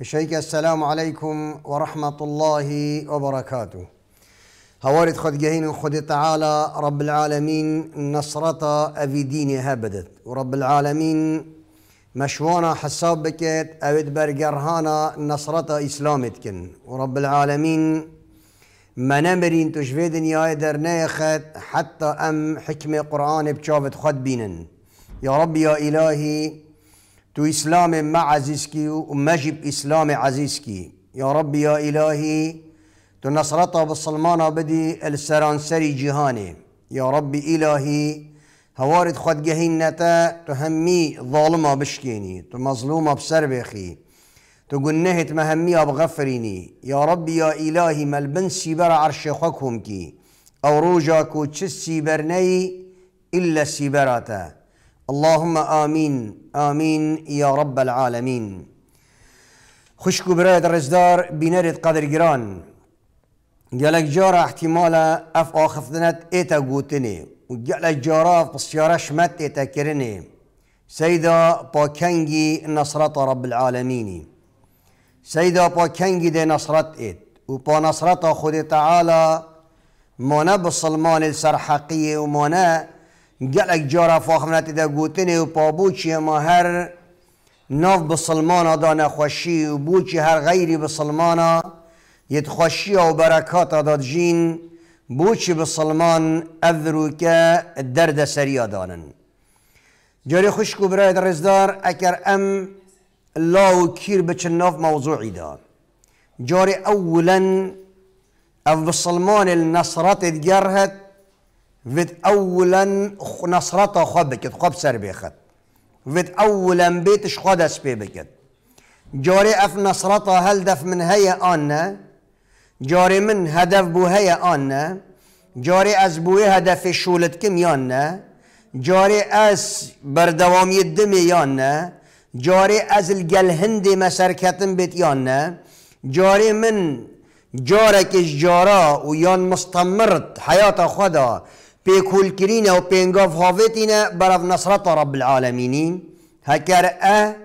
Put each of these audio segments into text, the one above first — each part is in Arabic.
بشيك السلام عليكم ورحمة الله وبركاته هوارد خد جهين خد تعالى رب العالمين نصرة أفي ديني هبدت ورب العالمين مشوانا حساب بكت أود برقرهانا نصرة إسلامتكن ورب العالمين ما نمرين تشفي دنيا درنا نيخت حتى أم حكم قرآن بشافت خد بينا يا رب يا إلهي تو اسلام ما عزيز كي ومجب اسلام عزيز كي يا ربي يا الهي تو نصرته بالصلمانة بدي السرانسري جهاني يا ربي الهي هوارد خد جهنتا تهمي ظالمة بشكيني تو مظلومة بسربخي بخي تو قنهت مهمية بغفريني يا ربي يا إلهي ما البنسي سيبر عرش خكهم كي أو روجا كو تشسي برني إلا سيبراتا اللهم آمين آمين يا رب العالمين خشكو برايد رزدار بینرد قدر گران جالك جارة احتمالا اف آخفتنت ايتا قوتني و جارة جارا بسیارا شمت كرني سيدا سیدا پاکنگی نصرت رب العالمين سیدا پاکنگی دي نصرت ايت و پا نصرت خود تعالی مانه بسلمان السرحقية و مانه گلک جارا فاخمنتی در گوتنه و پابوچی ما هر ناف بسلمان دا نخوشی و بوچی هر غیری بسلمانا یت خوشی و برکات دا جین بوچی بسلمان اذرو که درد سری دانن جاری خوشکو برای رزدار اگر ام لاو کیر بچن ناف موضوعی دا جاری اولا او بسلمان النصرات دگرهت فيت اولا نصرتا خود بكت خود سر بيخد فيت اولا بيتش خود اسبي بكت جاري اف نصرتا هلدف من هيا آنا جاري من هدف بو هيا آنا جاري از بوي هدف شولت كم يانا جاري از بردوام يدمي يانا جاري از هندي مسركتن بيت يانا جاري من جارك جارا ويان مستمرت حياته خدا بيكول كرينا و وبينغوف هوفتنا برض نصرة رب العالمين هكار أه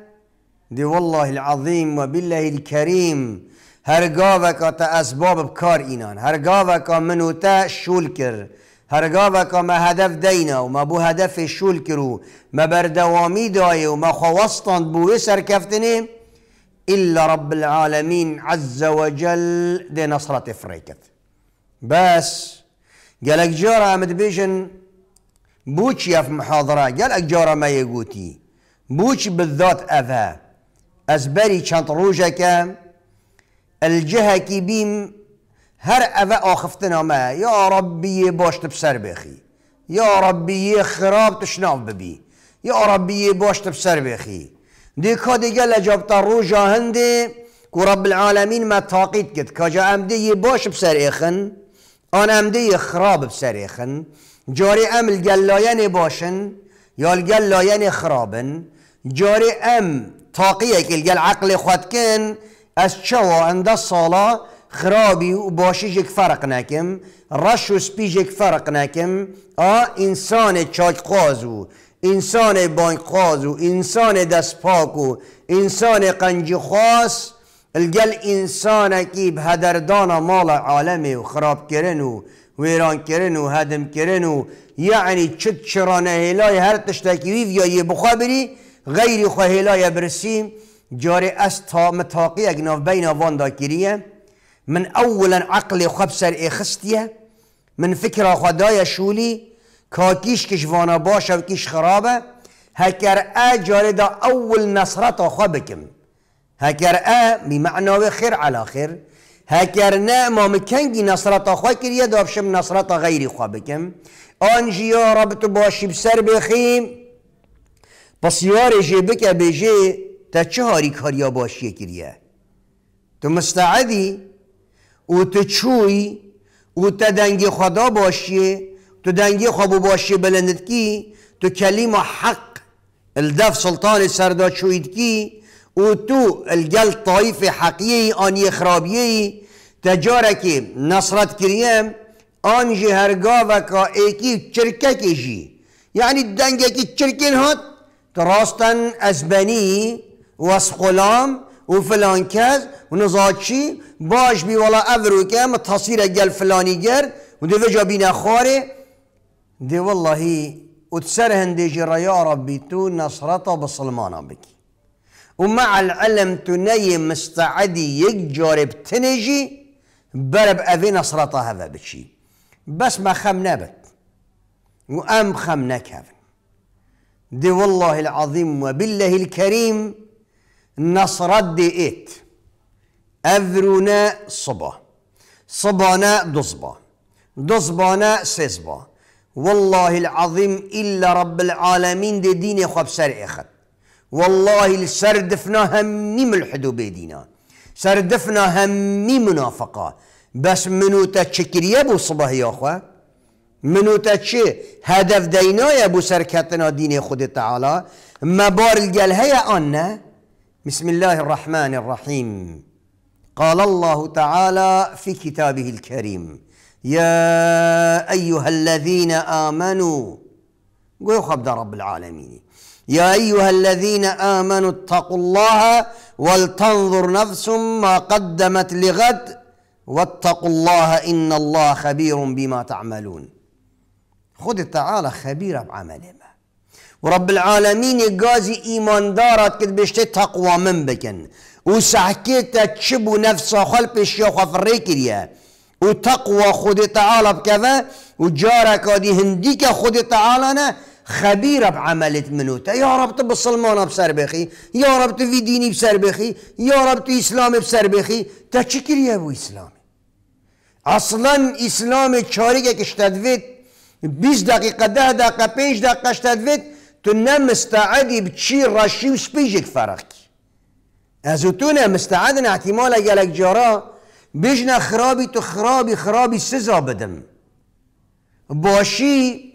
دي والله العظيم وبالله الكريم هرقاوك تا أسباب بكار إنان هرقاوك منو تا شولكر هرقاوك ما هدف دينا وما بو هدف شولكرو ما بردوامي داي وما خوصتن بو يسر كفتني إلا رب العالمين عز وجل دي نصرة فريكت بس قالك جورا مدبيشن بوش يا في محاضرة قالك جورا ما يقوتي بوش بالذات أفا أزبري روجا روجك الجهة كيبيم هر أفا أخفتنا ما يا ربي باش تبسر بخي يا ربي خراب تشناف ببي يا ربي باش تبسر بخي دي هادي قال جابت الروجا هندي كو رب العالمين ما تاقيت قد كاجا أمدي باش بسر إخن آن امده خراب بسریخن جاری ام الگلاین باشن یا الگلاین خرابن جاری ام تاقیه که الگل عقل خود کن از چوا انده سالا خرابی و باشی جک فرق نکم رش و سپی جک فرق نکم آ انسان چاک قازو انسان بانک قازو انسان دست پاکو انسان قنج خواست الگل انسان کی دانا مال عالم و خراب کرن و ویران کرن و هدم کرن و یعنی چت چرانه هلای هر وی یا یه بخابری غیر خهلای برسیم جاری از تا متاقی اگناف بین واندا کریه من اولا عقل خواب سر اخستیه من فکر خدای شولی کاکیش وانا باشه و کش خرابه هکر اجاره دا اول نصرت خواب بکم ا بی معناوی خیر علا خیر نه ما مکنگی نصرتا خواه کریه دابشم نصرتا غیری خواه بکم آنجی یا ربط باشی بسر بخیم پس یار جه بکه بجه تا چه هاری کاریا باشی کریه تو مستعدی او تو چوی او تا دنگی خدا باشی تو دنگی خواب باشی بلندت کی تو کلیم حق الدف سلطان سردا چوید کی تو الگل طایف حقیه آنی خرابیه تجاره که نصرت کریم آن جی هرگا و ایکی چرکه کشی یعنی دنگه که چرکین هات راستن بنی و از خلام و فلان و نزاچی باش بی والا افرو الجل تصویر گل فلانی گرد و دو جا خواره دی والله اتسر هندی جرایا ربی تو نصرتا بسلمانا بکی ومع العلم تني مستعدي يجرب بتنجي برب أذينا سرطة هذا بشي بس ما خم نابت وأم خم نكاف دي والله العظيم وبالله الكريم نصرد دي إيت أذرنا صبا صبانا دصبا دصبانا سيصبا والله العظيم إلا رب العالمين دي ديني خبسر سرع والله لسردفنا همي من الحدو بيدينا سردفنا همي منافقة بس منو يا ابو صبح يا أخوة منو تشي هدف دينا يا ابو سركتنا دين خود تعالى ما بار الجل هيا أنا بسم الله الرحمن الرحيم قال الله تعالى في كتابه الكريم يا أيها الذين آمنوا قل خبر رب العالمين يا أيها الذين آمنوا اتقوا الله ولتنظر نفس ما قدمت لغد واتقوا الله إن الله خبير بما تعملون خد تعالى خبير بعمله ورب العالمين قازي إيمان دارت كد بشتي تقوى من بكن وسحكيتا تشبو نفسه خلب الشيخ فريكريا وتقوى خد تعالى بكذا وجارك هذه هنديك خد تعالى خبيرة منو تا يا رب طب الصلمانة بسربخي يا رب تفي ديني بسربخي يا رب في إسلامي بسربخي تشكر يا أبو إسلامي أصلا إسلامي تشاريك اشتدفت 20 دقيقة ده دقيقة 5 دقيقة اشتدفت تنا مستعدي بتشي رشي ازو تو نم مستعدنا احتمالا قالك جارا بيجنا خرابي تو خرابي خرابي سزا بدم باشي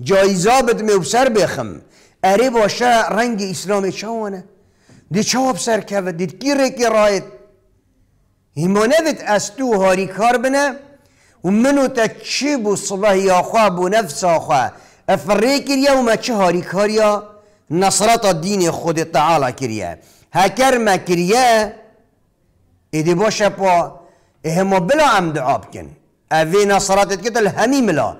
جایزا بدم و سر بخم اری باشه رنگ اسلام چوانه دی چواب سر کفه دی گیره که رایت ایمانه بد از تو هاری کار بنه و منو تا چی بو صلاح یا خواه بو نفس آخوا افره کریا و ما چه هاری کاریا نصرت دین خود تعالی کریا هکر ما کریا ایدی باشه پا اهما بلا عمد عاب کن اوی نصراتت کتل همی ملا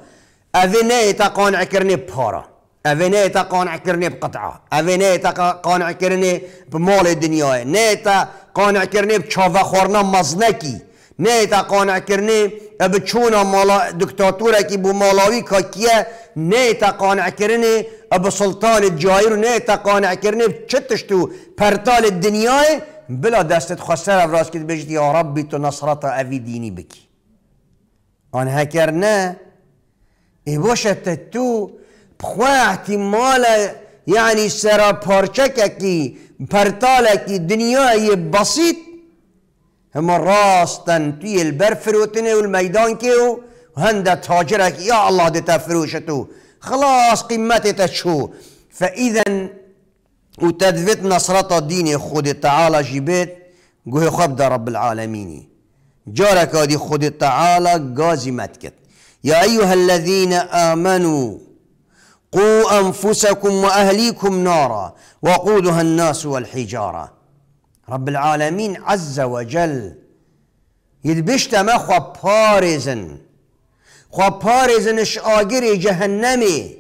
اوه نه تا قانع کرنه بپارا اوه نه تا قانع کرنه بقطعه اوه نه تا قانع کرنه بمال دنیاه نه تا قانع کرنه بچاوه خورنا مزنکی نه تا قانع کرنه بچونا مالا دکتاتوره کی بو مالاوی نیتا نه تا قانع کرنه بسلطان جایر نه تا قانع کرنه چتش تو پرتال دنیاه بلا دستت خسر افراز که بجد یا ربی تو نصرت اوی دینی بکی آن هکر نه ای إيه باشه تو پخواهتی مال یعنی يعني سراپارچک کی پرتال کی دنیای بسیط هما راستن توی البر فروتنه و المیدان که و هنده تاجرك يا الله دتا فروشتو خلاص قيمتها شو فاذا وتثبت نصرات دين خود تعالى جبت قوه خبد رب العالمين جارك هذه خود تعالى قازمتك يا أيها الذين آمنوا قوا أنفسكم وأهليكم نارا وقودها الناس والحجارة رب العالمين عز وجل ما خوا بارزن خوا بارزن اش آقري جهنمي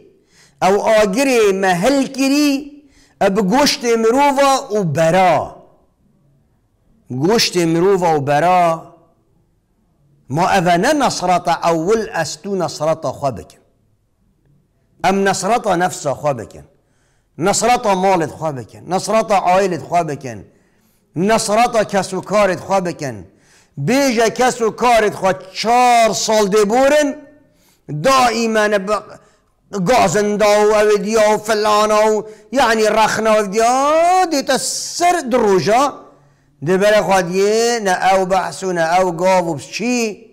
او آقري مهل كري اب گوشت مروفا وبرا برا مروفا وبرا ما مؤذنه نصرة اول استو نصرة خوابكن ام نصرة نفسه خوابكن نصرة مالت خوابكن نصرة عائلة خوابكن نصرة كسو و کارت بيجا كسو کس و چار سال دائما بق... گازنده و اودیا و فلانا و یعنی رخنه و اودیا دبل خادیه نه او بحث نه او گاو و چی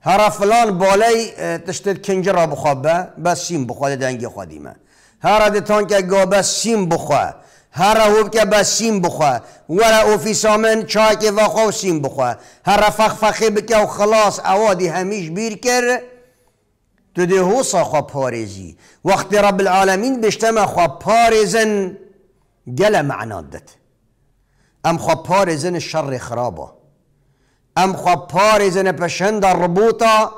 هر فلان بالای تشت کنجر را بخواب بس سیم بخواد دنگ من هر دتان که گاو بس سیم بخواد هر هوب که بس سیم بخواه ولا اوفی چای که واخو سیم بخواه هر فخ فخی بکه و خلاص اوادی همیش بیر کرد تو ده هو خواه پارزی وقتی رب العالمین بشتم خواه پارزن گل معناد دت ام پار زن شر خرابا ام پار زن پشند ربوتا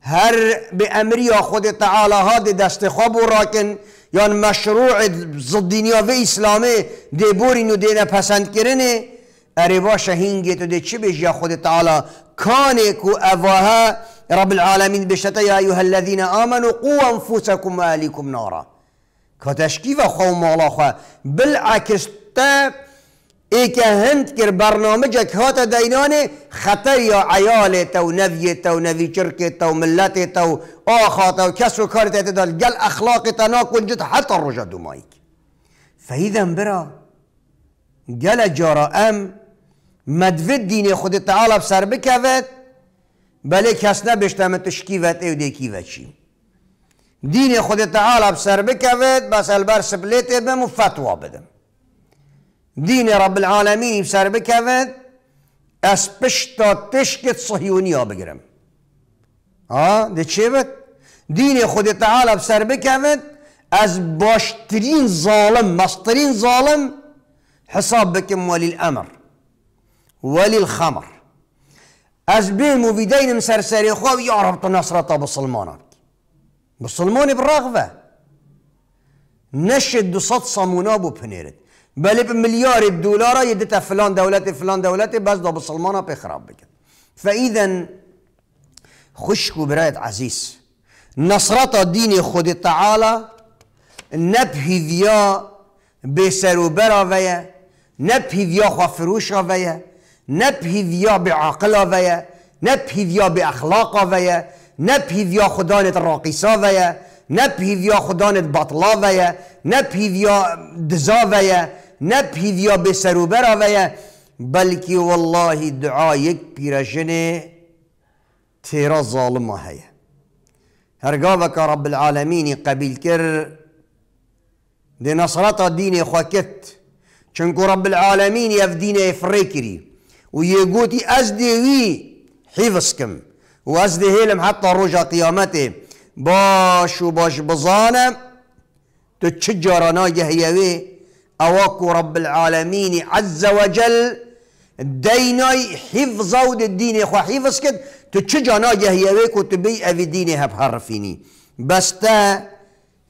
هر به امری خود تعالی ها دی دست خواب راکن یا مشروع ضد دنیا و اسلامه دی بورین و دی پسند کرنه اریوا شهینگی تو دی چی بجی خود تعالی کانه کو اواها رب العالمین بشتا یا ایها الذین آمنوا قو انفوسکم و اهلیکم نارا که تشکیف خواه مالا خواه بالعکس تا ای که هند کر برنامه جک هات دینانه خطر یا عیال تو نوی تو نوی چرک تو ملت تو آخا تو کس رو کارت تدال گل اخلاق تنا جد حتی رجا دومایک فهیدم برا گل جارا ام مدود دین خود تعالی بسر بکود بله کس نبشتم ود او کی چی دین خود تعالی بسر ود بس البر سپلیت بم و فتوه بدم دین رب العالمین سر بکود از پشتا تشکت صحیونی بگیرم آه ده چه بد دین خود تعالی سر بکود از باشترین ظالم مسترین ظالم حساب بکم ولی الامر ولی الخمر از ب موفيدين سر خو يا رب بسلمان بسلمانك بسلمان بالرغبة نشد صد سامونا بو پنیرد بل بمليار دولار يدتها فلان دولتي فلان دولتي بس ده بسلمانه بيخرب بك فاذا خشكوا براية عزيز نصرات الدين خود تعالى نبهي ذيا بسروبرا فيا نبهي ذيا خفروشا فيا نبهي ذيا بعقلا فيا نبهي ذيا بأخلاقا فيا نبهي ذيا خدانة الراقصا ويا نبهي ذيا خدانة بطلا فيا نبهي ذيا دزا ويا نه پیویا به سرو براویه بلکی والله دعا یک پیرشن تیرا ظالم هیه هرگاه وکا رب العالمین قبیل کر دی نصرت دین خواکت چنکو رب العالمین یف دین افری کری و یه گوتی از دیوی حفظ کم و از دیهلم حتی روژا قیامت باش و باش بزانم تو چه جارانا یهیوی اوكو رب العالمين عز وجل ديناي حفظوا الدين اخو حفظ كد تشجع ناجه يويك وتبي افي ديني هب حرفيني بس تا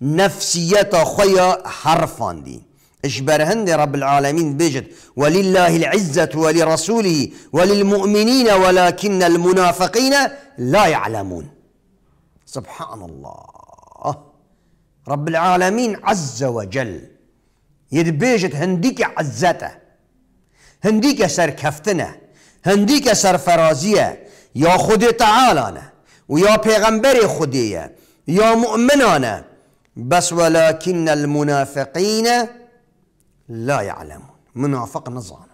نفسيتا خويا حرفان دي اجبر رب العالمين بيجت ولله العزة ولرسوله وللمؤمنين ولكن المنافقين لا يعلمون سبحان الله رب العالمين عز وجل يدبيجت هنديك عزته هنديك سر كفتنه هنديك سر فرازيه يا خدي تعالانه ويا پیغمبر خديه يا مؤمنانه بس ولكن المنافقين لا يعلمون منافق نظام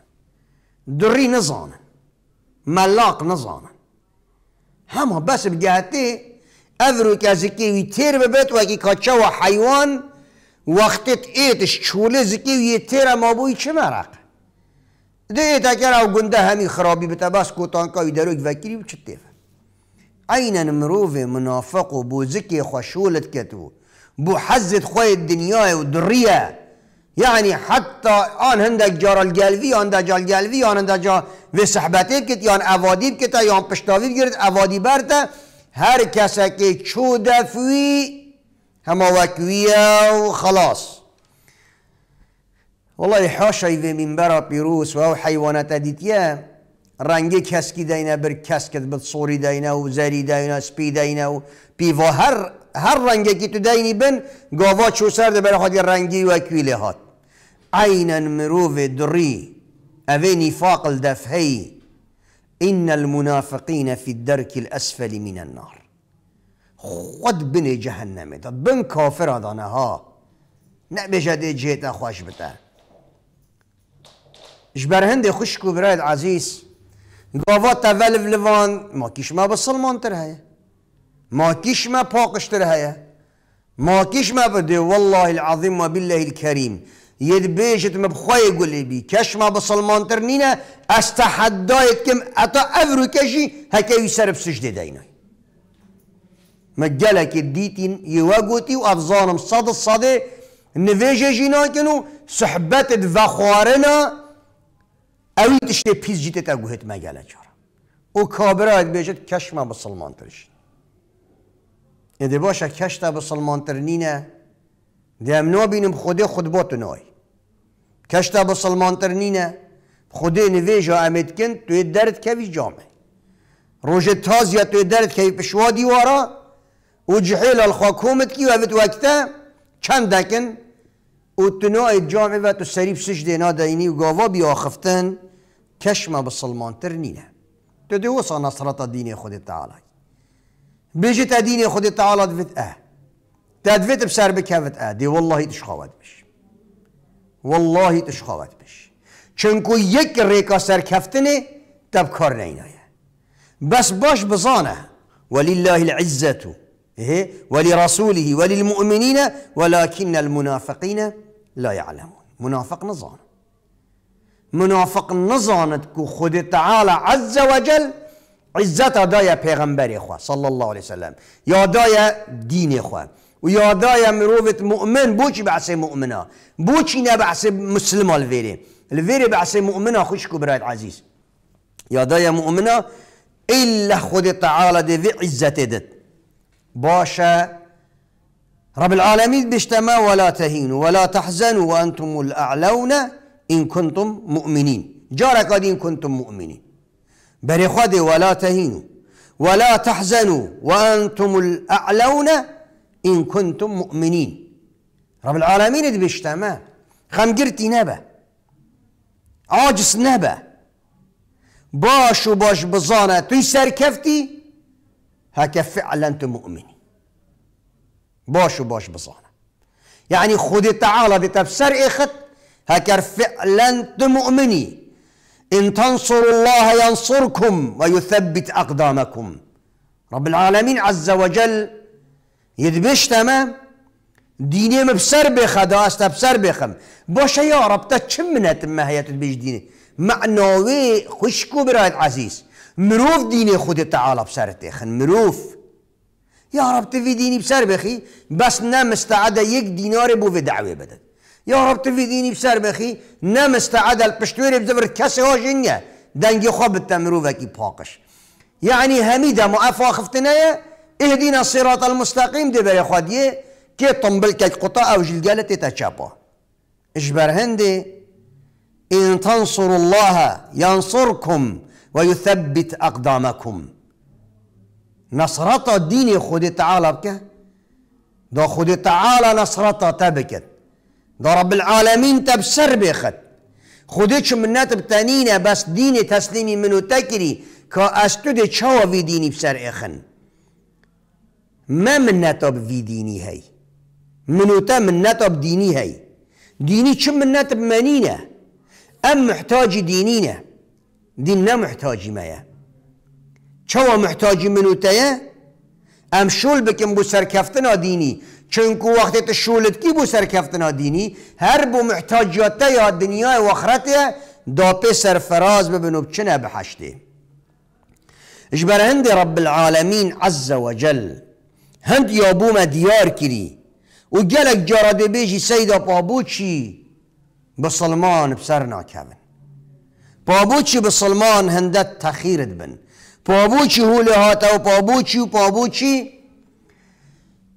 دري نظام ملاق نظام هما بس بجهتي اذرو كازكي ويتير ببيت وكي كاتشا حيوان وقتت ایتش چوله زکی یه تیره مابوی چه مرق ده اگر او گنده همی خرابی بتا بس کوتانکای دروگ وکیری چه تیفه اینن مروف منافق و بو زکی خوشولت کتو بو حزت خوی دنیای و دریه یعنی حتی آن هندک جار آن دا آن دا جا و صحبته كت یان اوادیب کتا یان پشتاوید گرد اوادی برده هر کسا که چو دفوی هما واكوية وخلاص والله حاشا بێ میمبەرە بيروس و ئەو حیوانەتە دیتە ڕەنگی کەسکی داینە بر کەسکت بت سوۆری داینە و سبي داينا سپی داینە و پیڤۆ هر هەر ڕەنگێکی تو بن گۆڤۆ شو دەبەر خۆی ڕەنگی وەکوی لێ هات عینەن مروف دري ئەوێ نفاق دەفهەی إن المنافقين في الدرك الأسفل من النار خود بنی جهنمی دا بن کافر آدانه ها نه بجده جهت خوش بده اش برهند خوشکو براید عزیز گاوا تول لوان ما کیش ما بسلمان تر هیه ما کیش ما پاکش تر ما کیش بده والله العظیم و بالله الکریم ید بیشت مبخوای گلی بی کش ما بسلمان تر نینه استحدایت کم اتا افرو کشی هکی سر بسجده دینای مجلك دیتین یوەگوتی و ئەفزانم سەد سەدێ نوێژێژی ناکەن و سحبەتت بە خوارنە ئەوی تشتێ پیسجیتێت ئەگوهێت مەگەلە چارە و کابراات بێژێت کەشمە بە سلمانترش ئێدە باشە سلمان بە سلمانتر نینە دەم نابینم خودێ خود بۆ تو با کەشتا تر سلمانتر نینە خودێ امید ئەمێتکن توی درد کهوی جامعه ڕۆژێت تازیه توی درد پشوا دیواره. وجحيل الخاكومة كي وابت وقتا سریب دكن وتنوع الجامع وتو سريب سجدة ناديني وقاوا سلمان تر بسلمان تو تدو وصا نصرة دین خود تعالى بيجي تا دین خود تعالی دوید اه تدفت بسر بکفت اه دی والله خواهد بش والله خواهد بش چونکو یک ریکا سر کفتنه تب کار نینایه بس باش بزانه الله العزة إيه؟ ولرسوله وللمؤمنين ولكن المنافقين لا يعلمون منافق نظان منافق نظام که خود تعالى عز وجل عزت دايا پیغمبر خوا صلى الله عليه وسلم يا دايا دين خوا ويا دايا مروفت مؤمن بوش بعث مؤمنا بوش نبعث مسلمة مسلم الفيري الویره بحث مؤمنا خوش کو عزيز يا دايا مؤمنا الا خود تعالى دي عزت دید باشا رب العالمين بشتما ولا تهينوا ولا تحزنوا وأنتم الأعلون إن كنتم مؤمنين جارك إن كنتم مؤمنين برخد ولا تهينوا ولا تحزنوا وأنتم الأعلون إن كنتم مؤمنين رب العالمين بيجتمع خمجرتي نبا عاجز نبا باش وباش بزانه توی سرکفتی هكا فعلا انت مؤمني باش وباش بصانة يعني خودي تعالى بتبسر إخت هكا فعلا انت مؤمني إن تنصروا الله ينصركم ويثبت أقدامكم رب العالمين عز وجل يدبش تمام ديني مبسر بخا داستا بسر بخم باشا يا رب تشمنا تما هي تدبيش ديني معنوي خشكو برايد عزيز مروف ديني خود تعالى بسرته خن مروف يا رب تفي ديني بسر بخي بس نا مستعدة يك دينار بو في دعوة بدن يا رب تفي ديني بسر بخي نا مستعدة البشتوري بزبر كسي هو جنيا دنجي خوب التمروفكي باقش يعني ما مؤفا يا اهدينا الصراط المستقيم دي بري خاديه كي طنبل كي قطع او جلجالة تتشابا اجبر هندي ان تنصروا الله ينصركم ويثبت أقدامكم نصرت ديني خود تعالى بك دا خود تعالى نصرت تبك دا رب العالمين تبسر بخت من نتب تانينا بس ديني تسليمي منو تكري كا كأستود شو في ديني بسر إخن ما من نتب في ديني هاي منو تا من نتب ديني هاي ديني من نتب منينا أم محتاج دينينا دین نمحتاجی مایه چوا محتاجی منو ام شول بکن بو سرکفتنا دینی چون کو وقتی تو کی بو سرکفتنا دینی هر بو محتاجات یا دنیای و دا داپه سرفراز ببنو بچنا بحشته اجبر هند رب العالمین عز و جل هند ما دیار کری و گلک جرد بیجی سیدا پابو با بسلمان بسر ناکبن پابوچی به سلمان هندت تخیرت بن پابوچی هول هاتا و پابوچی و پابوچی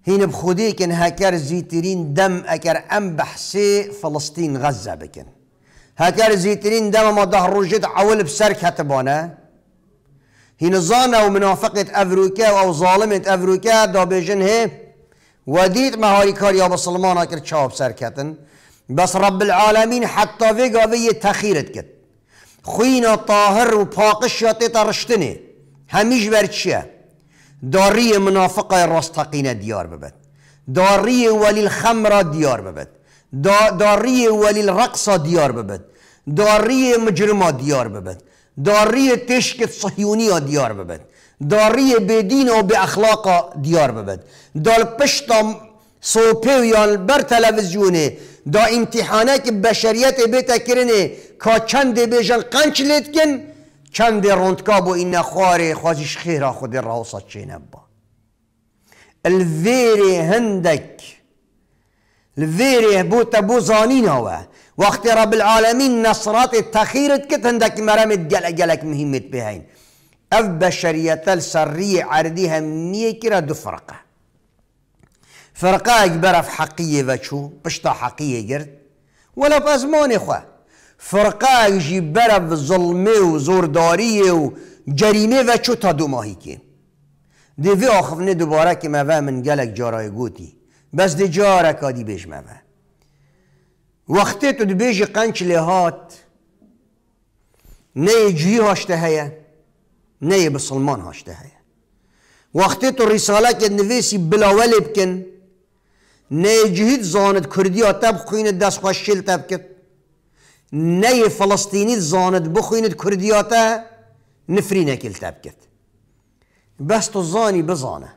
هین بخودی کن هکر زیترین دم اکر ام بحثی فلسطین غزه بکن هکر زیترین دم ما ده روجت عول بسر کتبانه هین زانه و منافقت او و ظالمت افروکا دا بجن هی ودیت مهاری کاری ها بسلمان اکر چاب سر کتن بس رب العالمین حتی ویگا وی تخیرت کت خوینا طاهر و پاقش یا تیتا رشتنه همیش بر چیه داری منافق راستقینه دیار ببد داری ولی الخمر دیار ببد داری ولی الرقص دیار ببد داری مجرم دیار ببد داری تشک صهیونی دیار ببد داری بدین و به اخلاقا دیار ببد دال پشت سوپه یا بر تلویزیونه دا امتحانه که بشریت بیتا کرنه که چند بیجن قنچ لید چند روندکا بو این خواره خوازش خیره خود راوسا چینه با الویر هندک الویر بو تبو زانین هوا وقتی رب العالمین نصرات تخیرت کت هندک مرمت گلک گلک مهمت این اف بشریت السری عردی هم نیه کرا دو فرقا برف حقیه و چو پشتا حقیه گرد ولا پزمان خواه فرقا جی برف ظلمه و زورداریه و جرینه و چو تا دو ماهی که دیوی آخفنه دوباره که من گلک جارای گوتی بس دی جارا کادی بیش موه وقتی تو دی بیش قنچ لحات نه جهی هاشته هیه نه بسلمان هاشته هیه وقتی تو رساله که نویسی بلاوله بکن نجهید زاند کردی آتب خویند دست خوش شل تب کرد نه فلسطینی زاند بخویند کردی آتا نفری نکل تب بس تو زانی بزانه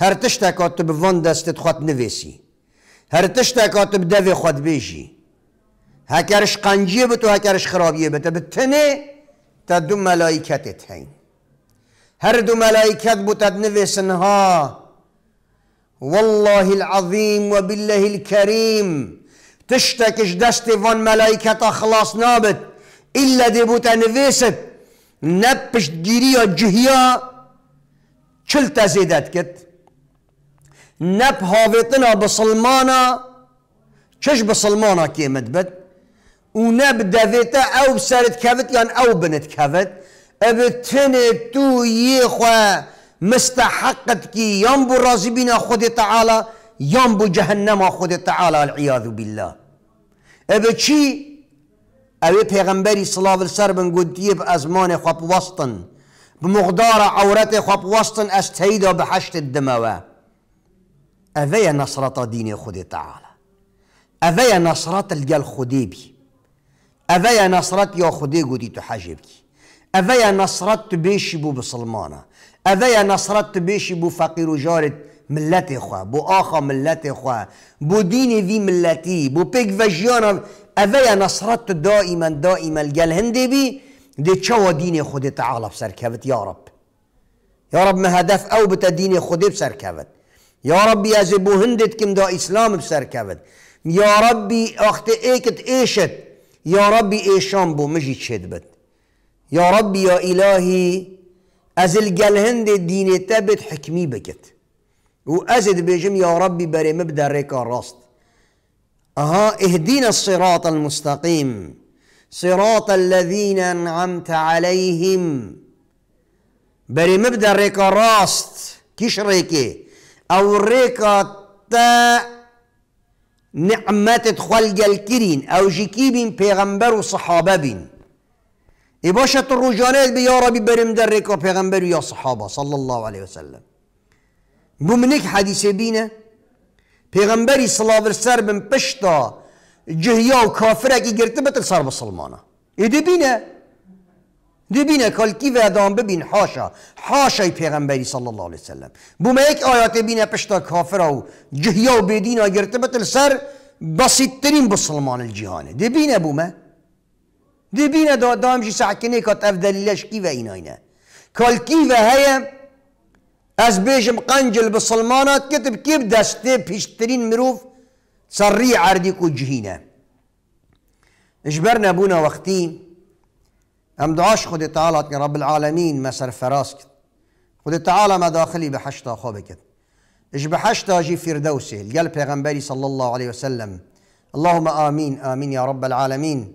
هر تشتکات تو وان دستت خود نویسی هر تشتکات به دوی خود بیشی هکرش قنجیه به تو هکرش خرابیه به به تنه تا دو ملائکتت هر دو ملائکت تد نویسن ها والله العظيم وبالله الكريم الكریم تشتکش فان ملايكة خلاص نابت الا دي بوتا نویست نبش ديريا جهيا جهیا چل تزیدت نب هافيتنا بسلمانا كش بسلمانا كيمت بد ونب دفيتا او سرت كفت یان او بنت كفت ابتنت تو يخوى مستحقت كي ينبو راضي بنا خود تعالى ينبو جهنم خود تعالى العياذ بالله ابي چي ابي پیغمبری صلاة السر بن قدیه ازمان خواب وسطن بمقدار عورت خواب وسطن از بحشت به حشت الدموه اوه نصرت دين خود تعالى اوه نصرت الجل خودی بی اوه نصرت یا خودی گودی تو حجب کی اوه نصرت تو بو بسلمانه اویا نصرت بيشي بو فقير وجارت جارت ملت خوا بو آخا ملت خوا بو ديني في ملتی بو بيك وجیانا اویا نصرت دائما دائما گل هندي بي دي چوا ديني خودي تعالى بسركبت يا رب يا رب ما هدف او بتا ديني خودي بسركبت يا ربي يا بو هندت كم دا اسلام بسركبت يا ربي اخت ايكت ايشت يا ربي ايشان بو مجي تشدبت يا ربي يا الهي از الگلهند دین تبت حکمی بکت و ازد بجم یا ربی بری مبدا ریکا راست اها اهدينا الصراط المستقیم صراط الذين انعمت عليهم بري مبدا ريكا راست كيش ريكي او ريكا تا نعمة خلق الكرين او جيكيبين بيغمبر وصحابة I e, basha të rrugjanet bi ja rabi berim derri ka pejgamberi sahaba sallallahu aleyhi ve sellem. Bu më nekë hadise bine, Peygamberi sallallahu e, aleyhi ve sellem pështa gjëhja u kafirek i gërtë bëtër sarë mësulmana. E dhe bine, Dibine kalkive adam bebin haşa. Haşay peygamberi sallallahu aleyhi ve sellem. Bu meyek ayate bine peşta kafira u cihya u bedina girtibetil ser basittirin bu salmanil cihane. Dibine bu me. دي بينا دو دام جي ساعكني كات افدل ليش كيفا ايناينا كل كيفا هي از بيجم قنجل بالصلمانات كتب كيف دستي بيشترين مروف سري عردي كو جهينا اجبرنا ابونا وقتي ام دعاش خد تعالى رب العالمين ما سر فراسك خد تعالى ما داخلي بحشتا خوبك اج بحشتا جي فردوسي القلب يا غنبري صلى الله عليه وسلم اللهم امين امين يا رب العالمين